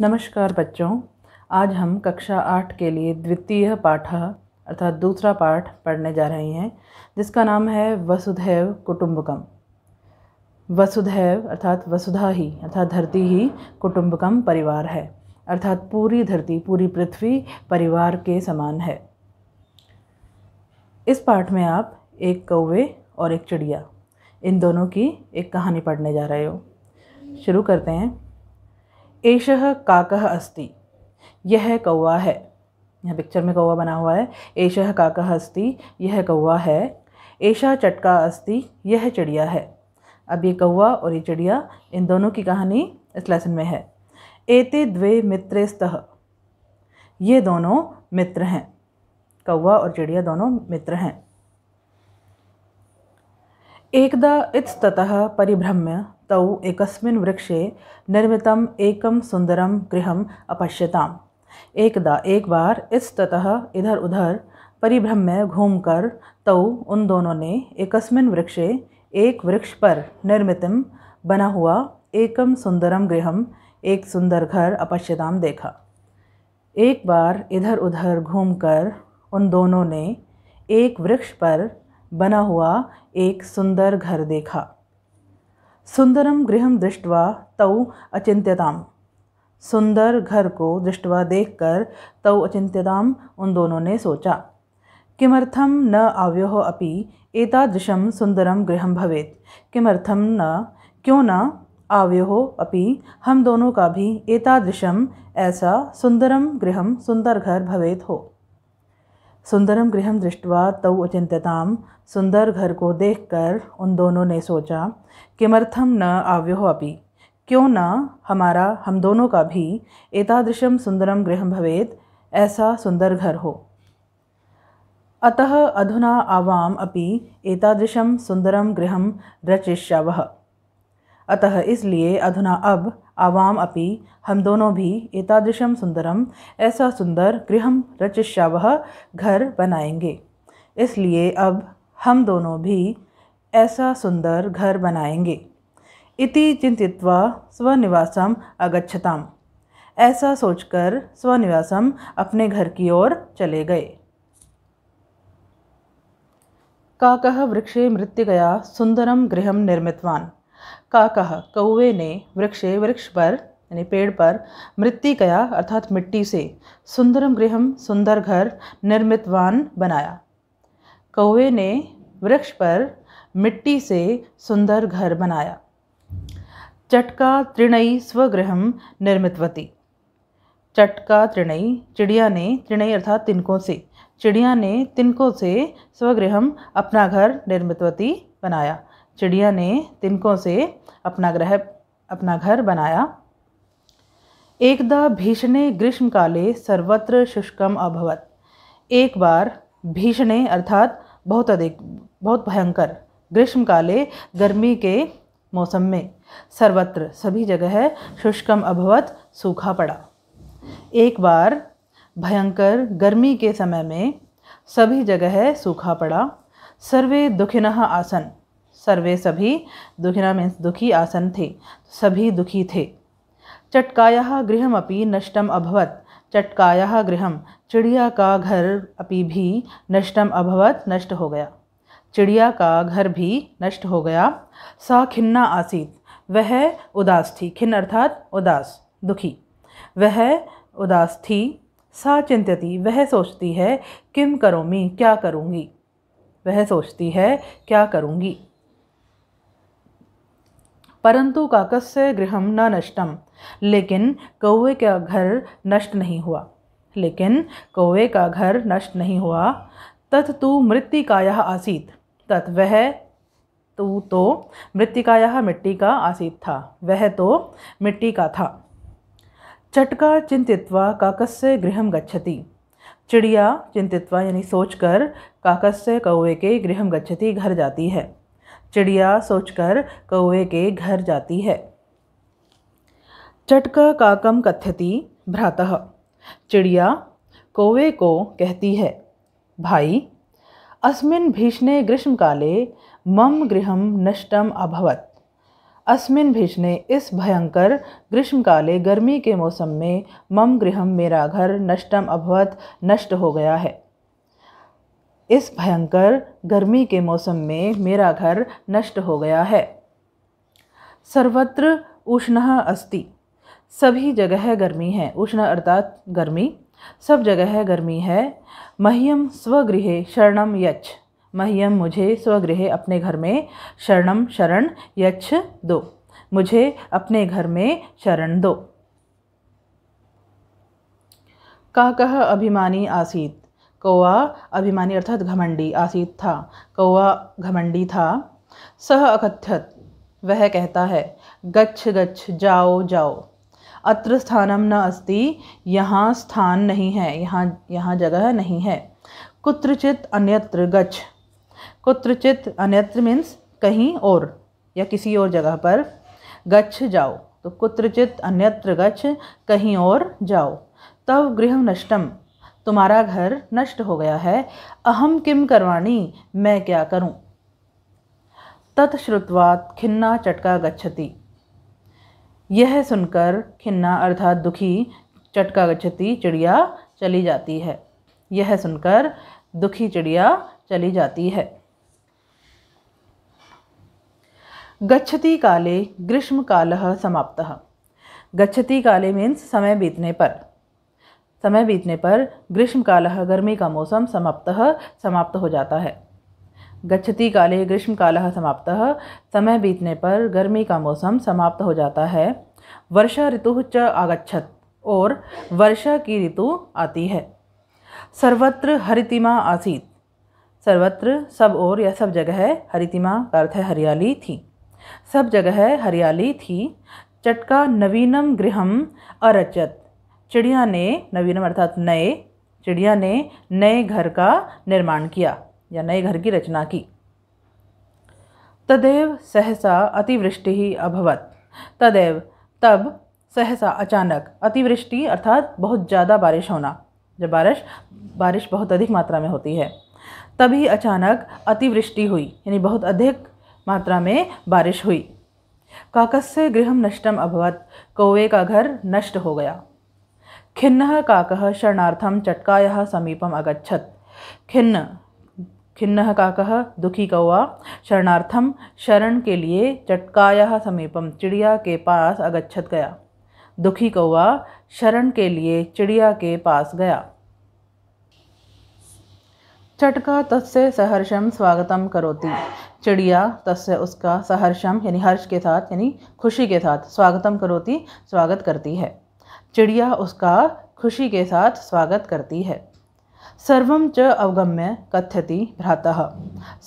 नमस्कार बच्चों आज हम कक्षा आठ के लिए द्वितीय पाठ अर्थात दूसरा पाठ पढ़ने जा रहे हैं जिसका नाम है वसुधैव कुटुम्बकम वसुधैव अर्थात वसुधा ही अर्थात धरती ही कुटुम्बकम परिवार है अर्थात पूरी धरती पूरी पृथ्वी परिवार के समान है इस पाठ में आप एक कौवे और एक चिड़िया इन दोनों की एक कहानी पढ़ने जा रहे हो शुरू करते हैं एश काक अस्ति यह कौवा है यह पिक्चर में कौवा बना हुआ है एश काक अस्ति यह कौवा है ऐशा चटका अस्ति यह चिड़िया है अब ये कौवा और ये चिड़िया इन दोनों की कहानी इस लेसन में है एते द्वे मित्र स्तः ये दोनों मित्र हैं कौवा और चिड़िया दोनों मित्र हैं एकदा इत्स्ततः परिभ्रम्य तौ एकस्मिन् वृक्षे निर्मितम् एकं सुन्दरं गृहम् अपश्यताम् एकदा एक बार इत्स्ततः इधर उधर परिभ्रम्य घूमकर तौ उन दोनों ने एकस्मिन् वृक्षे एक वृक्ष पर निर्मितम बना हुआ एकम सुंदरम गृहम एक सुंदर घर अपश्यताम देखा एक बार इधर उधर घूमकर उन दोनों ने एक वृक्ष पर बना हुआ एक सुंदर घर देखा सुंदरम गृह दृष्टवा तौ अचिंत्यताम सुंदर घर को दृष्टवा देखकर तौ अचिंत्यताम उन दोनों ने सोचा किमर्थम न आव्यो अपि एतादृशम सुंदरम गृह भवेत किमर्थम न क्यों न आव्यो अपि हम दोनों का भी एतादृशम ऐसा सुंदरम गृह सुंदर घर भवेत हो सुंदरम गृहम दृष्टवा तव अचिंत्यताम सुंदर घर को देखकर उन दोनों ने सोचा किमर्थम न आव्यो अपि क्यों न हमारा हम दोनों का भी एतादृशम सुंदरम गृह भवेत ऐसा सुंदर घर हो अतः अधुना आवाम अपि एतादृशम सुंदरम गृह रचिष्यावः अतः इसलिए अधुना अब आवाम अपि हम दोनों भी एतादृशं सुंदरम ऐसा सुंदर गृह रचिष्यावह घर बनाएंगे इसलिए अब हम दोनों भी ऐसा सुंदर घर बनाएंगे इति चिंतित्वा स्वनिवासम अगछताम ऐसा सोचकर स्वनिवासम अपने घर की ओर चले गए काकह वृक्षे गया सुंदरम गृह निर्मितवान कहा कौवे ने वृक्ष वृक्ष पर यानी पेड़ पर कया अर्थात मिट्टी से सुंदरम गृह सुंदर घर निर्मितवान बनाया कौवे ने वृक्ष पर मिट्टी से सुंदर घर बनाया चटका त्रिणयी स्वगृह निर्मितवती चटका तृणई चिड़िया ने तृणई अर्थात तिनकों से चिड़िया ने तिनकों से स्वगृहम अपना घर निर्मितवती बनाया चिड़िया ने तिनकों से अपना ग्रह अपना घर बनाया एकदा भीषणे ग्रीष्मकाले सर्वत्र शुष्कम अभवत एक बार भीषणे अर्थात बहुत अधिक बहुत भयंकर ग्रीष्मकाले गर्मी के मौसम में सर्वत्र सभी जगह शुष्कम अभवत सूखा पड़ा एक बार भयंकर गर्मी के समय में सभी जगह सूखा पड़ा सर्वे दुखिन आसन सर्वे सभी दुखिना मीन्स दुखी आसन थे सभी दुखी थे चटकाया गृहमपि नष्टम अभवत चटकाया गृहम चिड़िया का घर अपी भी नष्टम अभवत नष्ट हो गया चिड़िया का घर भी नष्ट हो गया सा खिन्ना आसीत वह उदास थी खिन्न अर्थात उदास दुखी वह उदास थी सा चिंतती वह सोचती है किम करोमी क्या करूँगी वह सोचती है क्या करूँगी परंतु काकस्य गृहम न नष्टम लेकिन कौवे का घर नष्ट नहीं हुआ लेकिन कौवे का घर नष्ट नहीं हुआ तत् तु मृत्तिकाया आसीत तत् वह तू तो मृत्तिकाया मिट्टी का आसीत था वह तो मिट्टी का था चटका चिंतित्वा काकस्य गृह गच्छति चिड़िया चिंतित्वा यानी सोचकर काकस्य कौवे के गृह गच्छति घर जाती है चिड़िया सोचकर कौए के घर जाती है चटक काकम कथ्यति भ्रातः चिड़िया कौवे को कहती है भाई अस्मिन भीषणे ग्रीष्मकाले मम गृह नष्टम अभवत अस्मिन भीषणे इस भयंकर ग्रीष्मकाले गर्मी के मौसम में मम गृह मेरा घर नष्टम अभवत नष्ट हो गया है इस भयंकर गर्मी के मौसम में मेरा घर नष्ट हो गया है सर्वत्र उष्ण अस्ति सभी जगह गर्मी है उष्ण अर्थात गर्मी सब जगह गर्मी है मह्यम स्वगृहे शरणम यक्ष मह्यम मुझे स्वगृह अपने घर में शरणम शरण यक्ष दो मुझे अपने घर में शरण दो काकः अभिमानी आसीत कौआ अभिमानी अर्थात घमंडी आसीत था कौआ घमंडी था सह अकथ्यत वह कहता है गच्छ गच्छ जाओ जाओ अत्र स्थानम न अस्ति यहाँ स्थान नहीं है यहाँ यहाँ जगह नहीं है कुत्रचित अन्यत्र गच्छ कुत्रचित अन्यत्र मीन्स कहीं और या किसी और जगह पर गच्छ जाओ तो कुत्रचित अन्यत्र गच्छ कहीं और जाओ तब गृह नष्टम तुम्हारा घर नष्ट हो गया है अहम किम करवाणी मैं क्या करूं तत्श्रुतवात खिन्ना चटका गच्छति यह सुनकर खिन्ना अर्थात दुखी चटका गच्छति चिड़िया चली जाती है यह सुनकर दुखी चिड़िया चली जाती है गच्छति काले ग्रीष्म काल समाप्त गच्छति काले मीन्स समय बीतने पर समय बीतने पर ग्रीष्मकाल गर्मी का मौसम समाप्त समाप्त हो जाता है गच्छति काले ग्रीष्मकाल समाप्त समय बीतने पर गर्मी का मौसम समाप्त हो जाता है वर्षा ऋतु च आगछत और वर्षा की ऋतु आती है सर्वत्र हरितिमा आसीत सर्वत्र सब और या सब जगह हरितिमा का अर्थ है हरियाली थी सब जगह हरियाली थी चटका नवीनम गृहम अरचत चिड़िया ने नवीनम अर्थात नए चिड़िया ने नए घर का निर्माण किया या नए घर की रचना की तदेव सहसा अतिवृष्टि ही अभवत तदेव तब सहसा अचानक अतिवृष्टि अर्थात बहुत ज़्यादा बारिश होना जब बारिश बारिश बहुत अधिक मात्रा में होती है तभी अचानक अतिवृष्टि हुई यानी बहुत अधिक मात्रा में बारिश हुई काकस्य गृह नष्टम अभवत कौवे का घर नष्ट हो गया खिन्न काक शरणार्थं चटकाया समीपम अगछत खिन्न खिन्न काक दुखी कौआ शरणार्थम शरण के लिए चटकाया समीपम चिड़िया के पास अगछत गया दुखी कौआ शरण के लिए चिड़िया के पास गया चटका तस्य सहर्षम स्वागतम करोती चिड़िया तस्य उसका सहर्षम यानी हर्ष के साथ यानी खुशी के साथ स्वागतम करोती स्वागत करती है चिड़िया उसका खुशी के साथ स्वागत करती है सर्वम च अवगम्य कथ्यति भ्रातः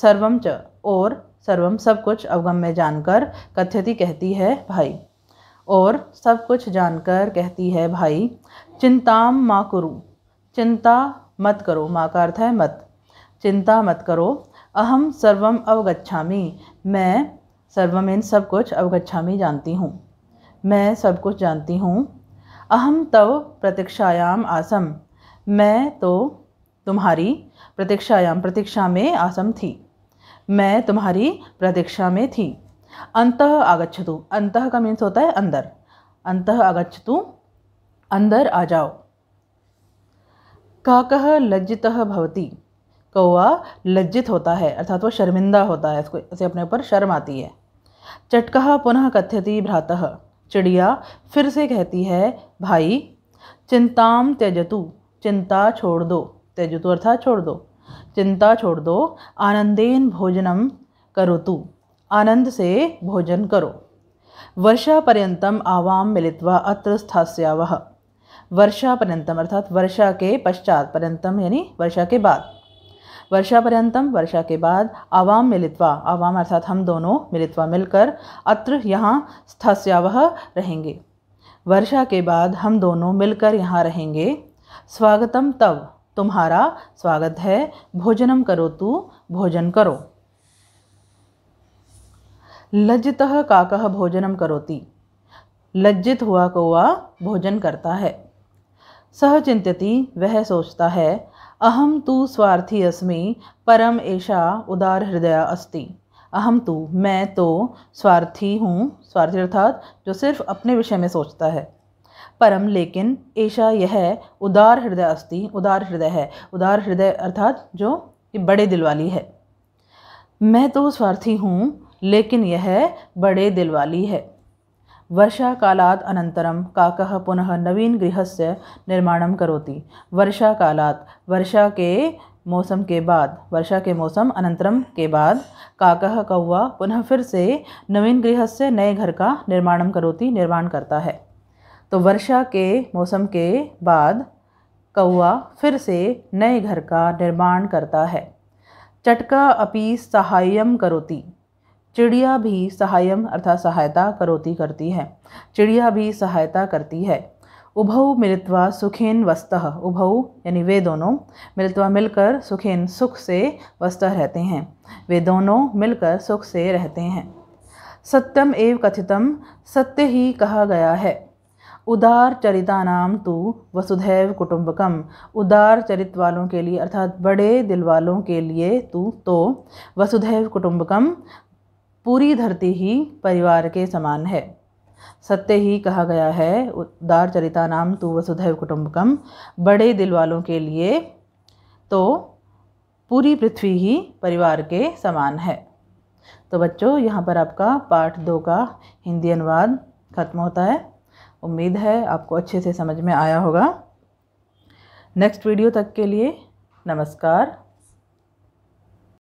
सर्वम च और सर्वम सब कुछ अवगम्य जानकर कथ्यति कहती है भाई और सब कुछ जानकर कहती है भाई चिंताम माँ कुरु चिंता मत करो माँ का अर्थ है मत चिंता मत करो अहम सर्वम अवगछा मैं सर्वम इन सब कुछ अवगछामी जानती हूँ मैं सब कुछ जानती हूँ अहम तव प्रतीक्षायाम आसम मैं तो तुम्हारी प्रतीक्षायाम प्रतीक्षा में आसम थी मैं तुम्हारी प्रतीक्षा में थी अंत आगच्छतु अंत का मीन्स होता है अंदर अंत आगच्छतु अंदर आ जाओ काक लज्जित भवती कौआ लज्जित होता है अर्थात वो शर्मिंदा होता है उसको उसे अपने ऊपर शर्म आती है चटका पुनः कथ्यति भ्रातः चिड़िया फिर से कहती है भाई चिंताम त्यजतु चिंता छोड़ दो त्यजतु अर्थात छोड़ दो चिंता छोड़ दो आनंदेन भोजनम करो तू आनंद से भोजन करो पर्यंतम आवाम मिलित्वा अत्र स्थास्यावह पर्यंतम अर्थात वर्षा के पश्चात पर्यंतम यानी वर्षा के बाद वर्षापर्यंतम वर्षा के बाद आवाम मिलित्वा आवाम अर्थात हम दोनों मिलित्वा मिलकर अत्र यहाँ स्थस्यावह रहेंगे वर्षा के बाद हम दोनों मिलकर यहाँ रहेंगे स्वागतम तव तुम्हारा स्वागत है भोजनम करो तू भोजन करो लज्जित काकह भोजनम करोती लज्जित हुआ कौआ भोजन करता है सह चिंतती वह सोचता है अहम तो स्वार्थी अस्मि परम ऐशा उदार हृदय अस्ति अहम तो मैं तो स्वार्थी हूँ स्वार्थी अर्थात जो सिर्फ अपने विषय में सोचता है परम लेकिन ऐसा यह उदार हृदय अस्ति उदार हृदय है उदार हृदय अर्थात जो कि बड़े दिल वाली है मैं तो स्वार्थी हूँ लेकिन यह बड़े दिल वाली है वर्षाकालात् अनन्तरं काकः पुनः नवीनगृहस्य निर्माणं करोति वर्षाकालात् वर्षा के मौसम के बाद वर्षा के मौसम अनंतरम के बाद काकह कौवा पुनः फिर से नवीन गृह से नए घर का निर्माण करोति निर्माण करता है तो वर्षा के मौसम के बाद कौवा फिर से नए घर का निर्माण करता है चटका अपि सहायम करोती चिड़िया भी सहायम अर्थात सहायता करोती करती है चिड़िया भी सहायता करती है उभौ मिलित्वा सुखेन वस्तः उभौ यानी वे दोनों मिलित्वा मिलकर सुखेन सुख से वस्तः रहते हैं वे दोनों मिलकर सुख से रहते हैं सत्यम एव कथितम सत्य ही कहा गया है उदार चरिता नाम तो वसुधैव कुटुंबकम उदार चरित वालों के लिए अर्थात बड़े दिल वालों के लिए तू तो वसुधैव कुटुंबकम पूरी धरती ही परिवार के समान है सत्य ही कहा गया है उदार चरिता नाम तू वसुधैव कुटुंबकम बड़े दिल वालों के लिए तो पूरी पृथ्वी ही परिवार के समान है तो बच्चों यहाँ पर आपका पार्ट दो का हिंदी अनुवाद खत्म होता है उम्मीद है आपको अच्छे से समझ में आया होगा नेक्स्ट वीडियो तक के लिए नमस्कार